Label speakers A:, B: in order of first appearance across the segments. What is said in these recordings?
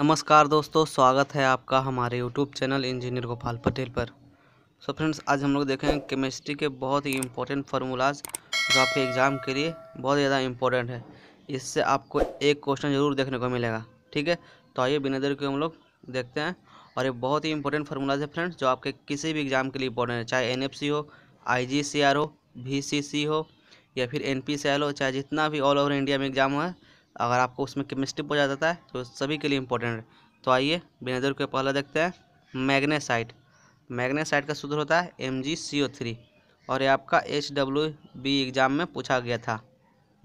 A: नमस्कार दोस्तों स्वागत है आपका हमारे YouTube channel engineer Gopal Patel पर सो so फ्रेंड्स आज हम लोग देखेंगे केमिस्ट्री के बहुत ही इम्पोर्टेंट फार्मूलाज जो आपके एग्ज़ाम के लिए बहुत ज़्यादा इम्पोर्टेंट है इससे आपको एक क्वेश्चन ज़रूर देखने को मिलेगा ठीक है तो आइए बिना देर के हम लोग देखते हैं और ये बहुत ही इंपॉर्टेंट फार्मूलाज है फ्रेंड्स जो आपके किसी भी एग्ज़ाम के लिए इम्पोर्टेंट है चाहे एन हो आई हो वी हो या फिर एन हो चाहे जितना भी ऑल ओवर इंडिया में एग्ज़ाम है अगर आपको उसमें केमिस्ट्री पूछा जाता है तो सभी के लिए इंपॉर्टेंट है तो आइए बिना देर के पहला देखते हैं मैग्नेसाइट मैग्नेसाइट का सूत्र होता है M G C O three और ये आपका एच डब्ल्यू बी एग्ज़ाम में पूछा गया था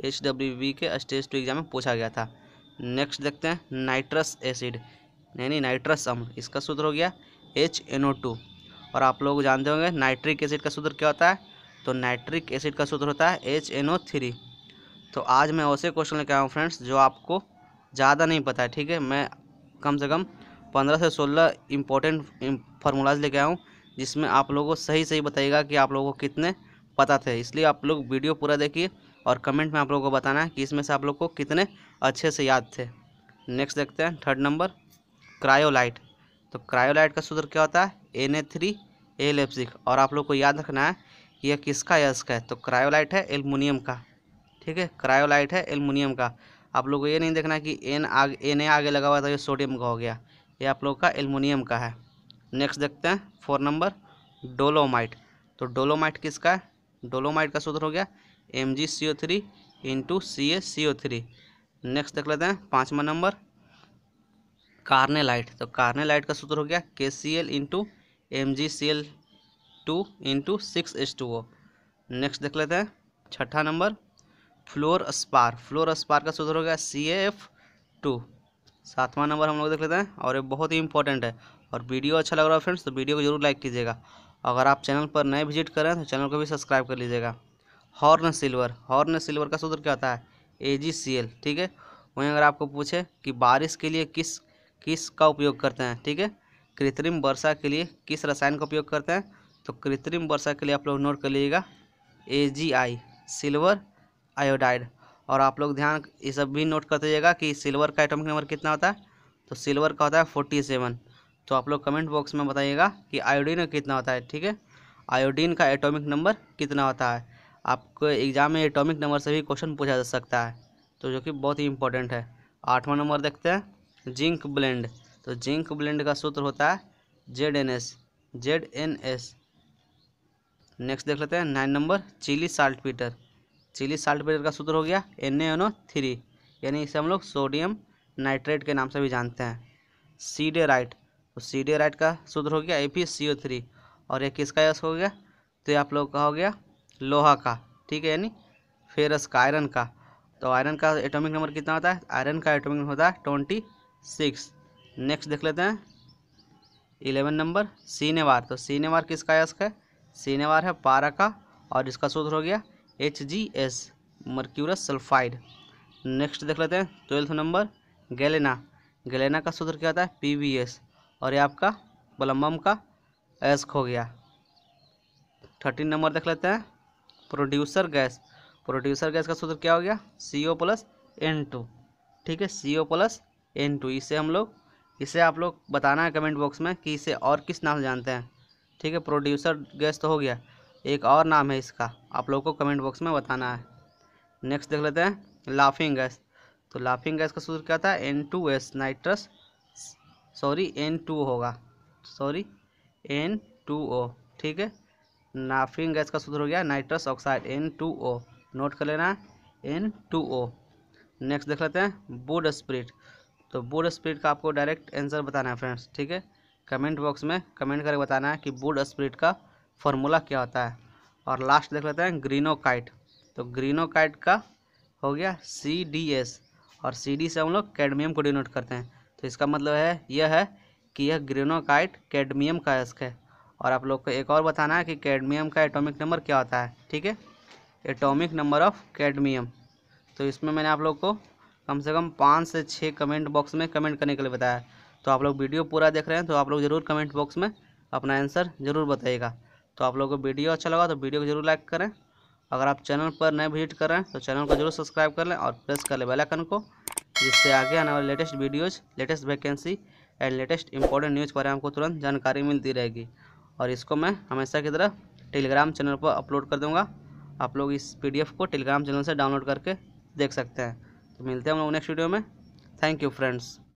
A: एच डब्ल्यू बी के स्टेज टू एग्ज़ाम में पूछा गया था नेक्स्ट देखते हैं नाइट्रस एसिड यानी नाइट्रस अम्ल इसका सूत्र हो गया एच एन ओ टू और आप लोग जानते होंगे नाइट्रिक एसिड का सूत्र क्या होता है तो नाइट्रिक एसिड का सूत्र होता है एच एन ओ थ्री तो आज मैं ऐसे क्वेश्चन लेके आया हूँ फ्रेंड्स जो आपको ज़्यादा नहीं पता है ठीक है मैं कम से कम पंद्रह से सोलह इम्पोर्टेंट फार्मूलाज लेके आया हूँ जिसमें आप लोगों को सही सही बताइएगा कि आप लोगों को कितने पता थे इसलिए आप लोग वीडियो पूरा देखिए और कमेंट में आप लोगों को बताना है कि इसमें से आप लोग को कितने अच्छे से याद थे नेक्स्ट देखते हैं थर्ड नंबर क्रायोलाइट तो क्रायोलाइट का सूत्र क्या होता है N A three L F six और आप लोग को याद रखना है कि यह किसका यश है तो क्रायोलाइट है एल्युमिनियम का ठीक है क्रायोलाइट है एलमुनियम का आप लोग को ये नहीं देखना कि एन आगे एन ए आगे लगा हुआ था ये सोडियम का हो गया ये आप लोग का एलमुनियम का है नेक्स्ट देखते हैं फोर नंबर डोलोमाइट तो डोलोमाइट किसका है डोलोमाइट का सूत्र हो गया M G C O three into C A C O three next देख लेते हैं पाँचवा नंबर कार्नेलाइट तो कार्नेलाइट का सूत्र हो गया K C L into M G C L two into six H two O next देख लेते हैं छठा number fluorspar fluorspar का सूत्र गया सी एफ टू सातवां नंबर हम लोग देख लेते हैं और ये बहुत ही इंपॉर्टेंट है और वीडियो अच्छा लग रहा है फ्रेंड्स तो वीडियो को जरूर लाइक कीजिएगा अगर आप चैनल पर नए विजिट करें तो चैनल को भी सब्सक्राइब कर लीजिएगा हॉर्न सिल्वर हॉर्न सिल्वर का सूत्र क्या होता है ए जी सी एल ठीक है वहीं अगर आपको पूछे कि बारिश के लिए किस किस का उपयोग करते हैं ठीक है कृत्रिम वर्षा के लिए किस रसायन का उपयोग करते हैं तो कृत्रिम वर्षा के लिए आप लोग नोट कर लीजिएगा ए जी आई सिल्वर आयोडाइड और आप लोग ध्यान ये सब भी नोट करते जाएगा कि सिल्वर का एटॉमिक नंबर कितना होता है तो सिल्वर का होता है फोर्टी सेवन तो आप लोग कमेंट बॉक्स में बताइएगा कि आयोडीन का कितना होता है ठीक है आयोडीन का एटॉमिक नंबर कितना होता है आपको एग्जाम में एटॉमिक नंबर से भी क्वेश्चन पूछा जा सकता है तो जो कि बहुत ही इंपॉर्टेंट है आठवां नंबर देखते हैं जिंक ब्लेंड तो जिंक ब्लेंड का सूत्र होता है Z N S Z N S next देख लेते हैं nine number Chile saltpetre Chile salt pepper का सूत्र हो गया एन एनो थ्री यानी इसे हम लोग सोडियम नाइट्रेट के नाम से भी जानते हैं सी डे राइट तो डे राइट का सूत्र हो गया A P C O three और ये किसका यश हो गया तो ये आप लोग का हो गया लोहा का ठीक है यानी फेरस का आयरन का तो आयरन का एटॉमिक नंबर कितना होता है आयरन का एटॉमिक नंबर होता है ट्वेंटी सिक्स नेक्स्ट देख लेते हैं इलेवन नंबर सीनेवार तो सीनेवार किसका यश है सीनेवार है पारा का और इसका सूत्र हो गया H G S mercurous sulphide next देख लेते हैं ट्वेल्थ नंबर गैलेना गैलेना का सूत्र क्या होता है पी वी एस और ये आपका बलम्बम का एस्क हो गया थर्टीन नंबर देख लेते हैं प्रोड्यूसर गैस प्रोड्यूसर गैस का सूत्र क्या हो गया C O plus N two ठीक है C O plus N two इसे हम लोग इसे आप लोग बताना है कमेंट बॉक्स में कि इसे और किस नाम से जानते हैं ठीक है प्रोड्यूसर गैस तो हो गया एक और नाम है इसका आप लोगों को कमेंट बॉक्स में बताना है नेक्स्ट देख लेते हैं लाफिंग गैस तो लाफिंग गैस का सूत्र क्या था N two S nitrous sorry N two होगा सॉरी एन टू ओ ठीक है नाफिंग गैस का सूत्र हो गया nitrous oxide N two O note कर लेना एन टू ओ नेक्स्ट देख लेते हैं बुड स्प्रिट तो बुड स्प्रिट का आपको डायरेक्ट आंसर बताना है फ्रेंड्स ठीक है कमेंट बॉक्स में कमेंट करके बताना है कि बुड स्प्रिट का फॉर्मूला क्या होता है और लास्ट देख लेते हैं ग्रीनोकाइट तो ग्रीनोकाइट का हो गया सी डी एस और सी डी से हम लोग कैडमियम को डिनोट करते हैं तो इसका मतलब है यह है कि यह ग्रीनोकाइट कैडमियम का एस्क है और आप लोग को एक और बताना है कि कैडमियम का एटॉमिक नंबर क्या होता है ठीक है एटॉमिक नंबर ऑफ कैडमियम तो इसमें मैंने आप लोग को कम से कम पाँच से छः कमेंट बॉक्स में कमेंट करने के लिए बताया तो आप लोग वीडियो पूरा देख रहे हैं तो आप लोग ज़रूर कमेंट बॉक्स में अपना आंसर ज़रूर बताइएगा तो आप लोगों को वीडियो अच्छा लगा तो वीडियो को जरूर लाइक करें अगर आप चैनल पर नए विजिट कर रहे हैं तो चैनल को जरूर सब्सक्राइब कर लें और प्रेस कर लें बेलाइकन को जिससे आगे आने वाले latest videos latest vacancy and latest important news पर हमको तुरंत जानकारी मिलती रहेगी और इसको मैं हमेशा की तरह टेलीग्राम चैनल पर अपलोड कर दूँगा आप लोग इस पी को टेलीग्राम चैनल से डाउनलोड करके देख सकते हैं तो मिलते हैं हम लोग नेक्स्ट वीडियो में थैंक यू फ्रेंड्स